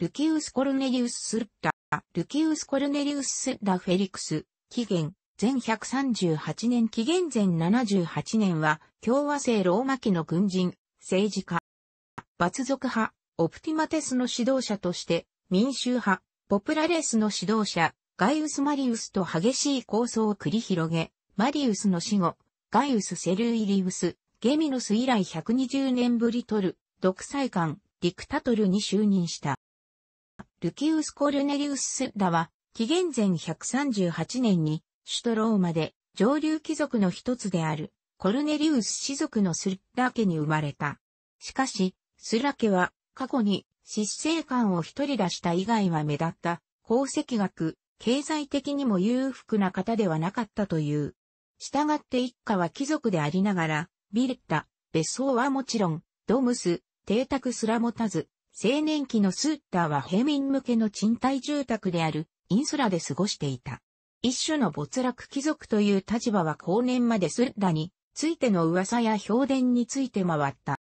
ルキウス・コルネリウス・スッラ、ルキウス・コルネリウス・スッラ・フェリクス、紀元、前138年紀元前78年は、共和制ローマ期の軍人、政治家、罰族派、オプティマテスの指導者として、民衆派、ポプラレスの指導者、ガイウス・マリウスと激しい抗争を繰り広げ、マリウスの死後、ガイウス・セルイリウス、ゲミノス以来120年ぶりとる、独裁官、ディクタトルに就任した。ルキウス・コルネリウス・スッラは、紀元前138年に、首都ローマで、上流貴族の一つである、コルネリウス氏族のスッラ家に生まれた。しかし、スラ家は、過去に、失政官を一人出した以外は目立った、功績学、経済的にも裕福な方ではなかったという。従って一家は貴族でありながら、ビレッタ、別荘はもちろん、ドムス、邸宅すら持たず、青年期のスッターは平民向けの賃貸住宅であるインスラで過ごしていた。一種の没落貴族という立場は後年までスッダについての噂や評伝について回った。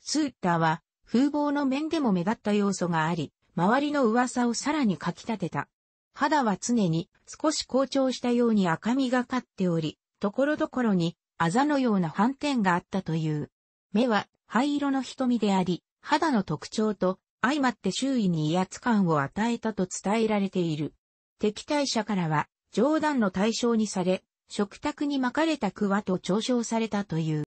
スッダは風貌の面でも目立った要素があり、周りの噂をさらにかき立てた。肌は常に少し好調したように赤みがかっており、ところどころにあざのような斑点があったという。目は灰色の瞳であり、肌の特徴と相まって周囲に威圧感を与えたと伝えられている。敵対者からは冗談の対象にされ、食卓に巻かれたクワと嘲笑されたという。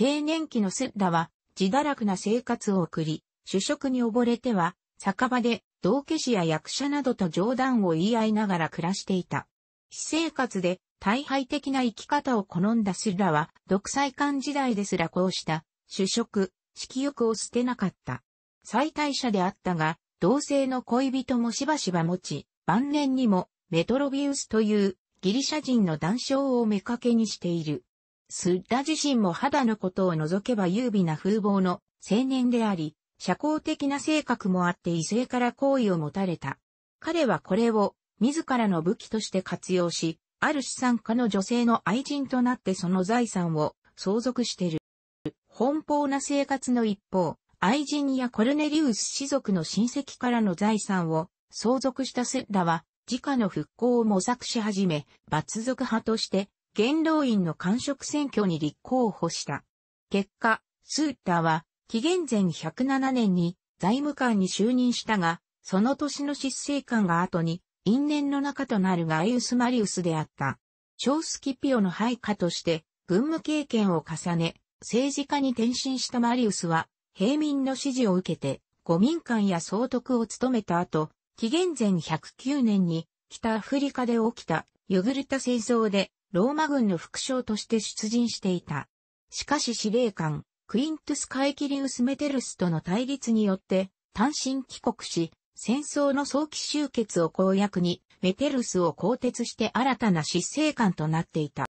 青年期のスッダは自堕落な生活を送り、主食に溺れては酒場で道化師や役者などと冗談を言い合いながら暮らしていた。私生活で大敗的な生き方を好んだスッダは独裁官時代ですらこうした主食、色欲を捨てなかった。最大者であったが、同性の恋人もしばしば持ち、晩年にもメトロビウスというギリシャ人の談笑を目かけにしている。スッダ自身も肌のことを除けば優美な風貌の青年であり、社交的な性格もあって異性から好意を持たれた。彼はこれを自らの武器として活用し、ある資産家の女性の愛人となってその財産を相続している。奔放な生活の一方、愛人やコルネリウス氏族の親戚からの財産を相続したセッラは、自家の復興を模索し始め、罰族派として、元老院の官職選挙に立候補した。結果、スーッラは、紀元前107年に財務官に就任したが、その年の失政官が後に、因縁の中となるガイウス・マリウスであった。超スキピオの配下として、軍務経験を重ね、政治家に転身したマリウスは、平民の支持を受けて、五民間や総督を務めた後、紀元前109年に、北アフリカで起きたヨグルタ戦争で、ローマ軍の副将として出陣していた。しかし司令官、クイントゥス・カエキリウス・メテルスとの対立によって、単身帰国し、戦争の早期終結を公約に、メテルスを更迭して新たな執政官となっていた。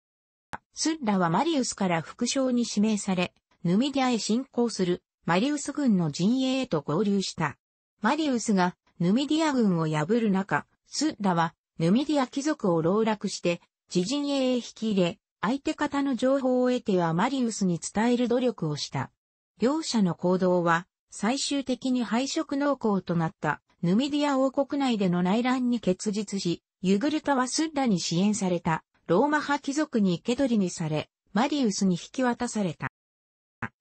スッラはマリウスから副将に指名され、ヌミディアへ侵攻するマリウス軍の陣営へと合流した。マリウスがヌミディア軍を破る中、スッラはヌミディア貴族を籠絡して、自陣営へ引き入れ、相手方の情報を得てはマリウスに伝える努力をした。両者の行動は、最終的に敗色濃厚となったヌミディア王国内での内乱に結実し、ユグルタはスッラに支援された。ローマ派貴族に生け捕りにされ、マリウスに引き渡された。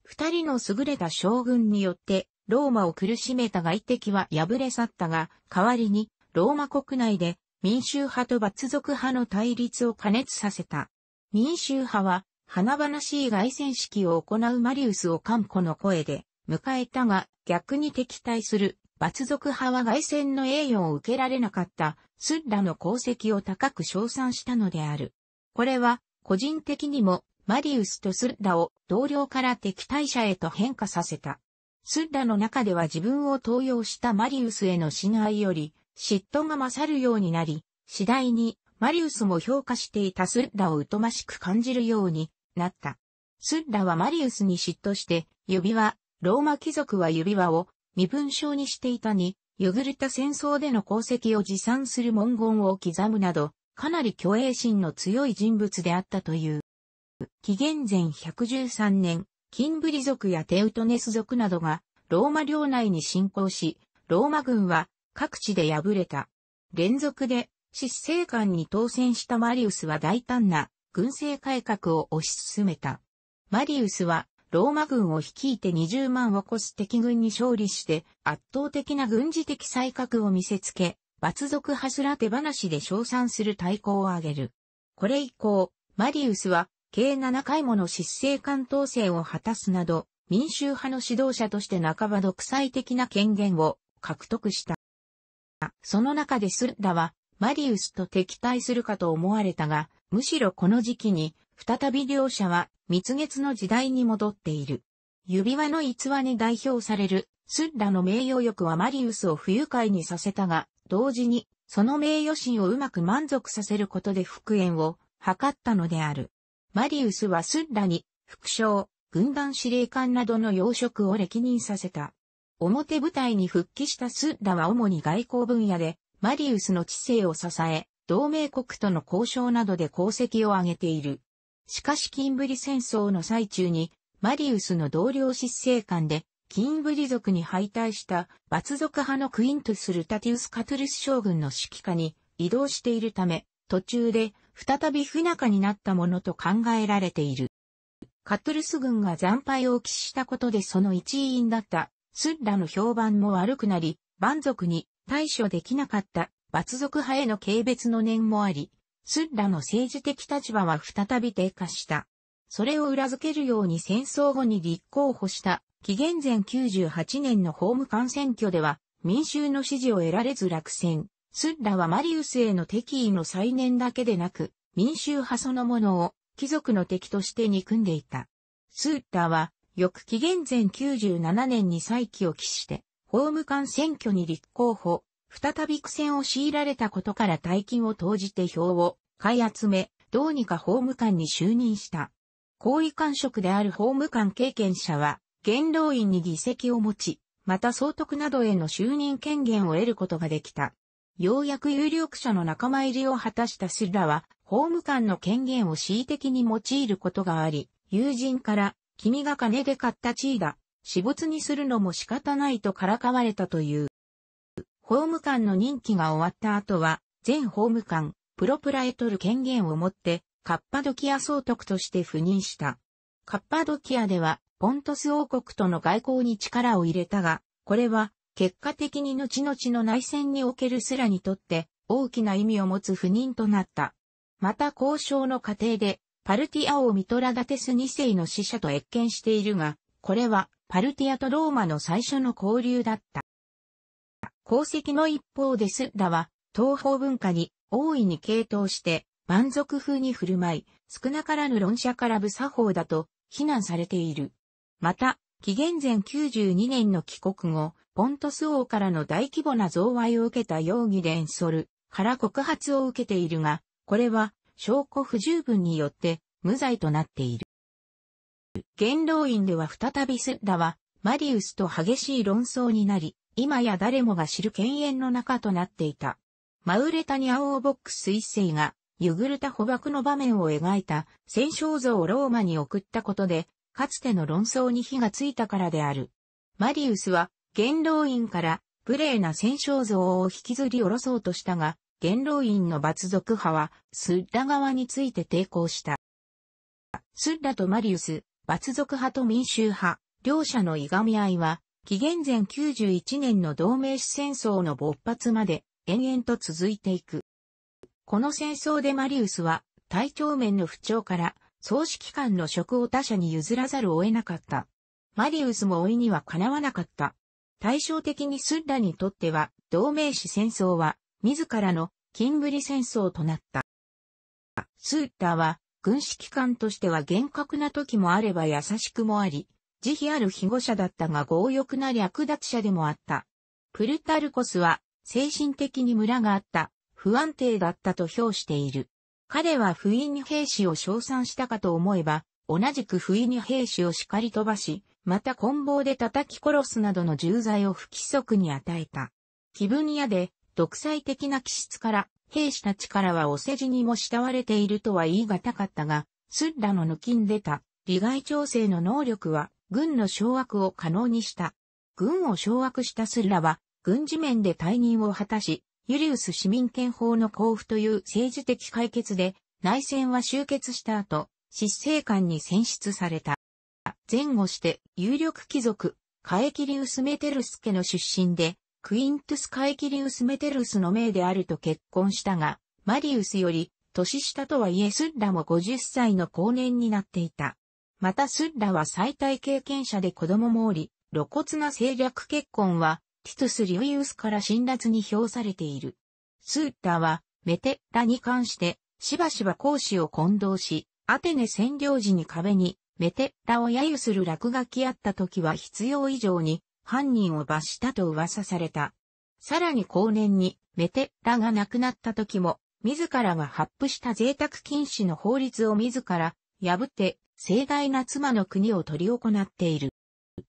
二人の優れた将軍によって、ローマを苦しめた外敵は破れ去ったが、代わりに、ローマ国内で民衆派と罰族派の対立を加熱させた。民衆派は、華々しい外旋式を行うマリウスをカンの声で迎えたが、逆に敵対する罰族派は外戦の栄誉を受けられなかったスッラの功績を高く称賛したのである。これは、個人的にも、マリウスとスッラを同僚から敵対者へと変化させた。スッラの中では自分を登用したマリウスへの信愛より、嫉妬が勝るようになり、次第にマリウスも評価していたスッラを疎ましく感じるようになった。スッラはマリウスに嫉妬して、指輪、ローマ貴族は指輪を身分証にしていたに、ヨグルタ戦争での功績を持参する文言を刻むなど、かなり虚栄心の強い人物であったという。紀元前113年、キンブリ族やテウトネス族などがローマ領内に侵攻し、ローマ軍は各地で敗れた。連続で失政官に当選したマリウスは大胆な軍政改革を推し進めた。マリウスはローマ軍を率いて20万を超す敵軍に勝利して圧倒的な軍事的才覚を見せつけ、罰族柱すら手放しで称賛する対抗を挙げる。これ以降、マリウスは計7回もの失政官統制を果たすなど、民衆派の指導者として半ば独裁的な権限を獲得した。その中でスッダはマリウスと敵対するかと思われたが、むしろこの時期に再び両者は蜜月の時代に戻っている。指輪の逸話に代表される、スッラの名誉欲はマリウスを不愉快にさせたが、同時に、その名誉心をうまく満足させることで復縁を図ったのである。マリウスはスッラに、副将、軍団司令官などの要職を歴任させた。表舞台に復帰したスッラは主に外交分野で、マリウスの知性を支え、同盟国との交渉などで功績を挙げている。しかしキンブリ戦争の最中に、マリウスの同僚執政官で、キンブリ族に敗退した、罰族派のクイントス・ルタティウス・カトゥルス将軍の指揮下に移動しているため、途中で再び不仲になったものと考えられている。カトゥルス軍が惨敗を喫したことでその一員だった、スッラの評判も悪くなり、蛮族に対処できなかった、罰族派への軽蔑の念もあり、スッラの政治的立場は再び低下した。それを裏付けるように戦争後に立候補した紀元前98年の法務官選挙では民衆の支持を得られず落選。スッラはマリウスへの敵意の再燃だけでなく、民衆派そのものを貴族の敵として憎んでいた。スッラは、翌紀元前97年に再起を期して、法務官選挙に立候補、再び苦戦を強いられたことから大金を投じて票を買い集め、どうにか法務官に就任した。高位官職である法務官経験者は、元老院に議席を持ち、また総督などへの就任権限を得ることができた。ようやく有力者の仲間入りを果たしたスラは、法務官の権限を恣意的に用いることがあり、友人から、君が金で買った地位だ、私物にするのも仕方ないとからかわれたという。法務官の任期が終わった後は、前法務官、プロプラエトル権限を持って、カッパドキア総督として赴任した。カッパドキアでは、ポントス王国との外交に力を入れたが、これは、結果的に後々の内戦におけるスラにとって、大きな意味を持つ赴任となった。また交渉の過程で、パルティア王ミトラダテス2世の死者と謁見しているが、これは、パルティアとローマの最初の交流だった。功績の一方でスッダは、東方文化に大いに傾倒して、満足風に振る舞い、少なからぬ論者から無作法だと非難されている。また、紀元前92年の帰国後、ポントス王からの大規模な贈賄を受けた容疑でエンソルから告発を受けているが、これは証拠不十分によって無罪となっている。元老院では再びスッダは、マリウスと激しい論争になり、今や誰もが知る犬猿の仲となっていた。マウレタニア王ボックス一世が、ユグルタ捕獲の場面を描いた戦勝像をローマに送ったことで、かつての論争に火がついたからである。マリウスは、元老院から無礼な戦勝像を引きずり下ろそうとしたが、元老院の罰族派は、スッラ側について抵抗した。スッラとマリウス、罰族派と民衆派、両者のいがみ合いは、紀元前91年の同盟史戦争の勃発まで延々と続いていく。この戦争でマリウスは体調面の不調から総指揮官の職を他者に譲らざるを得なかった。マリウスも老いにはかなわなかった。対照的にスッラにとっては同盟史戦争は自らの金ブリ戦争となった。スッラは軍指揮官としては厳格な時もあれば優しくもあり、慈悲ある被護者だったが強欲な略奪者でもあった。プルタルコスは、精神的にムラがあった、不安定だったと評している。彼は不意に兵士を称賛したかと思えば、同じく不意に兵士を叱り飛ばし、また棍棒で叩き殺すなどの重罪を不規則に与えた。気分屋で、独裁的な気質から、兵士たちからはお世辞にも慕われているとは言い難かったが、スッラの抜きん出た、利害調整の能力は、軍の掌握を可能にした。軍を掌握したスッラは、軍事面で退任を果たし、ユリウス市民権法の交付という政治的解決で、内戦は終結した後、執政官に選出された。前後して、有力貴族、カエキリウス・メテルス家の出身で、クイントゥス・カエキリウス・メテルスの命であると結婚したが、マリウスより、年下とはいえスッラも50歳の後年になっていた。またスッラは最大経験者で子供もおり、露骨な政略結婚は、ティトゥス・リウイウスから辛辣に評されている。スッラは、メテッラに関して、しばしば講師を混同し、アテネ占領時に壁に、メテッラを揶揄する落書きあった時は必要以上に、犯人を罰したと噂された。さらに後年に、メテッラが亡くなった時も、自らが発布した贅沢禁止の法律を自ら破って盛大な妻の国を取り行っている。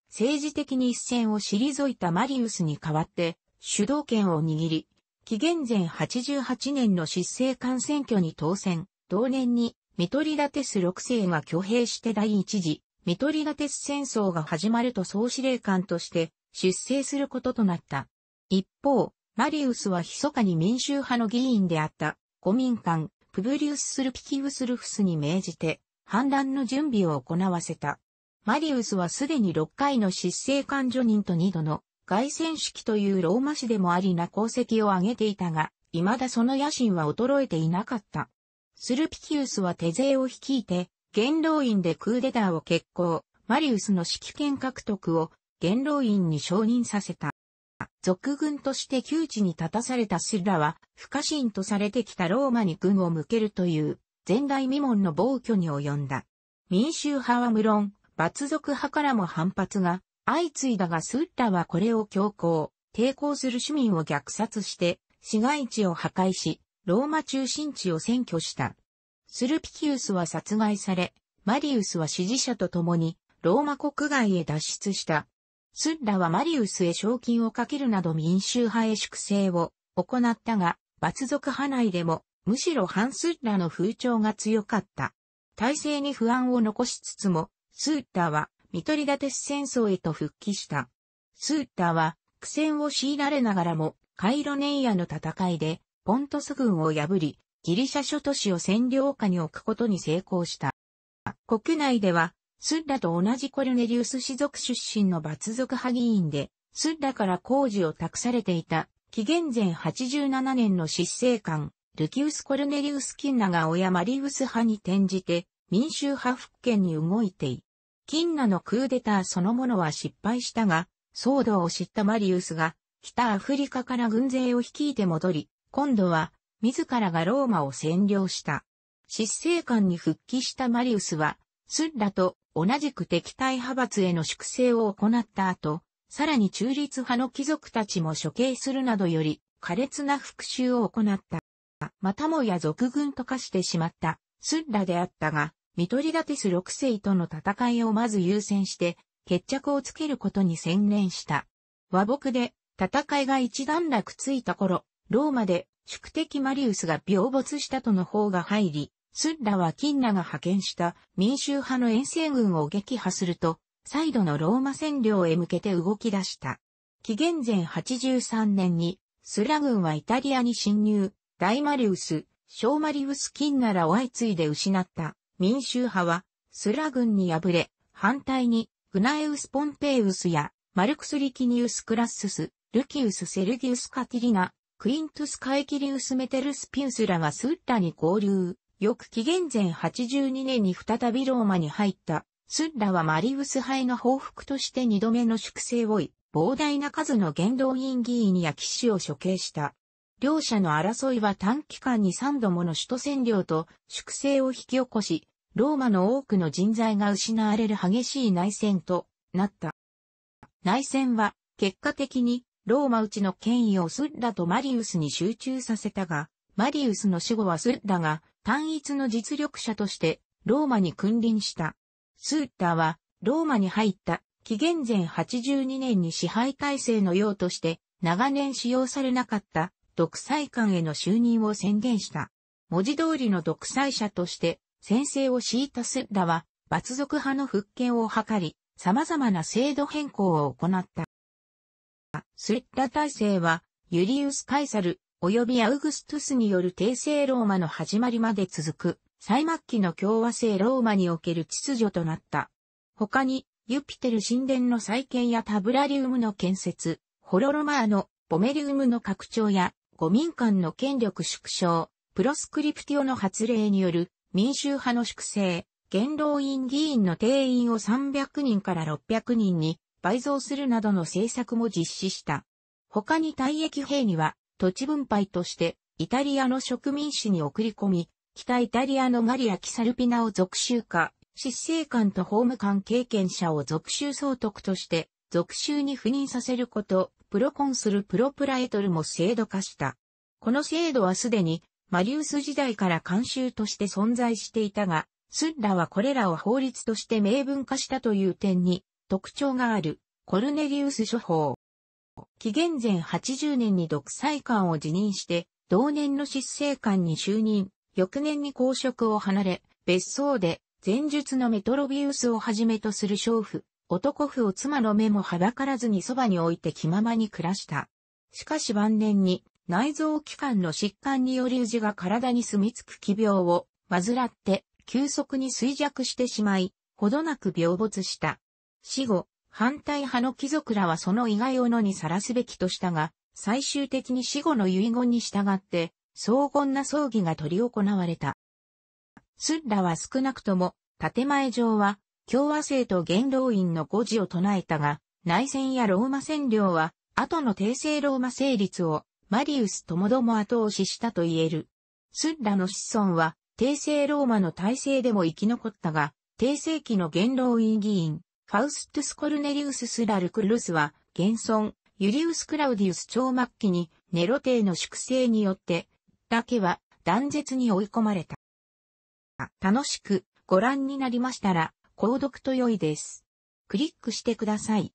政治的に一線を退いたマリウスに代わって、主導権を握り、紀元前88年の失政官選挙に当選、同年にミトリダテス6世が挙兵して第一次、ミトリダテス戦争が始まると総司令官として出征することとなった。一方、マリウスは密かに民衆派の議員であった、古民官、プブリウス・スルピキウスルフスに命じて、反乱の準備を行わせた。マリウスはすでに6回の失政官助人と2度の外戦式というローマ市でもありな功績を挙げていたが、未だその野心は衰えていなかった。スルピキウスは手勢を率いて、元老院でクーデターを決行、マリウスの指揮権獲得を元老院に承認させた。俗軍として窮地に立たされたスラは、不可侵とされてきたローマに軍を向けるという前代未聞の暴挙に及んだ。民衆派は無論、罰族派からも反発が相次いだがスッラはこれを強行、抵抗する市民を虐殺して、市街地を破壊し、ローマ中心地を占拠した。スルピキウスは殺害され、マリウスは支持者と共に、ローマ国外へ脱出した。スッラはマリウスへ賞金をかけるなど民衆派へ粛清を行ったが、罰族派内でもむしろ反スッラの風潮が強かった。体制に不安を残しつつも、スッタは、ミトリダテス戦争へと復帰した。スッタは、苦戦を強いられながらも、カイロネイアの戦いで、ポントス軍を破り、ギリシャ諸都市を占領下に置くことに成功した。国内では、スッラと同じコルネリウス氏族出身の罰族派議員で、スッラから工事を託されていた、紀元前87年の執政官、ルキウス・コルネリウス・キンナが親マリウス派に転じて民衆派復権に動いてい。キンナのクーデターそのものは失敗したが、騒動を知ったマリウスが北アフリカから軍勢を率いて戻り、今度は自らがローマを占領した。執政官に復帰したマリウスは、スッラと同じく敵対派閥への粛清を行った後、さらに中立派の貴族たちも処刑するなどより、苛烈な復讐を行った。またもや俗軍と化してしまった、スッラであったが、ミトリダティス6世との戦いをまず優先して、決着をつけることに専念した。和睦で、戦いが一段落ついた頃、ローマで、宿敵マリウスが病没したとの方が入り、スッラは金羅が派遣した民衆派の遠征軍を撃破すると、再度のローマ占領へ向けて動き出した。紀元前83年に、スラ軍はイタリアに侵入、大マリウス、小マリウス金ならを相次いで失った民衆派は、スラ軍に敗れ、反対に、グナエウス・ポンペイウスや、マルクス・リキニウス・クラッスス、ルキウス・セルギウス・カティリナ、クイントス・カエキリウス・メテルス・ピウスらはスッラに合流。翌紀元前82年に再びローマに入った、スッラはマリウス派への報復として二度目の粛清をい、膨大な数の元老院議員や騎士を処刑した。両者の争いは短期間に3度もの首都占領と粛清を引き起こし、ローマの多くの人材が失われる激しい内戦となった。内戦は結果的にローマうちの権威をスッラとマリウスに集中させたが、マリウスの死後はスッラが単一の実力者としてローマに君臨した。スッラはローマに入った紀元前82年に支配体制のようとして長年使用されなかった独裁官への就任を宣言した。文字通りの独裁者として先制を敷いたスッダは、罰族派の復権を図り、様々な制度変更を行った。スッダ体制は、ユリウス・カイサル、及びアウグストゥスによる帝政ローマの始まりまで続く、最末期の共和制ローマにおける秩序となった。他に、ユピテル神殿の再建やタブラリウムの建設、ホロロマーのボメリウムの拡張や5民間の権力縮小、プロスクリプティオの発令による民衆派の粛清、元老院議員の定員を300人から600人に倍増するなどの政策も実施した。他に退役兵には土地分配としてイタリアの植民地に送り込み、北イタリアのガリア・キサルピナを続州化、執政官と法務官経験者を属州総督として、属州に赴任させること、プロコンするプロプラエトルも制度化した。この制度はすでにマリウス時代から慣習として存在していたが、スッラはこれらを法律として明文化したという点に特徴があるコルネリウス処方。紀元前80年に独裁官を辞任して、同年の執政官に就任、翌年に公職を離れ、別荘で前述のメトロビウスをはじめとする娼婦、男夫を妻の目もはばからずにそばに置いて気ままに暮らした。しかし晩年に内臓器官の疾患により氏が体に住み着く奇病を患って急速に衰弱してしまい、ほどなく病没した。死後、反対派の貴族らはその意外を野にさらすべきとしたが、最終的に死後の遺言に従って、荘厳な葬儀が取り行われた。スッラは少なくとも、建前上は、共和制と元老院の誤字を唱えたが、内戦やローマ占領は、後の帝政ローマ成立を、マリウスともども後押ししたと言える。スッラの子孫は、帝政ローマの体制でも生き残ったが、帝政期の元老院議員、ファウストゥス・コルネリウス・スラルクルスは、現存、ユリウス・クラウディウス超末期に、ネロ帝の粛清によって、だけは断絶に追い込まれた。楽しくご覧になりましたら、購読と良いです。クリックしてください。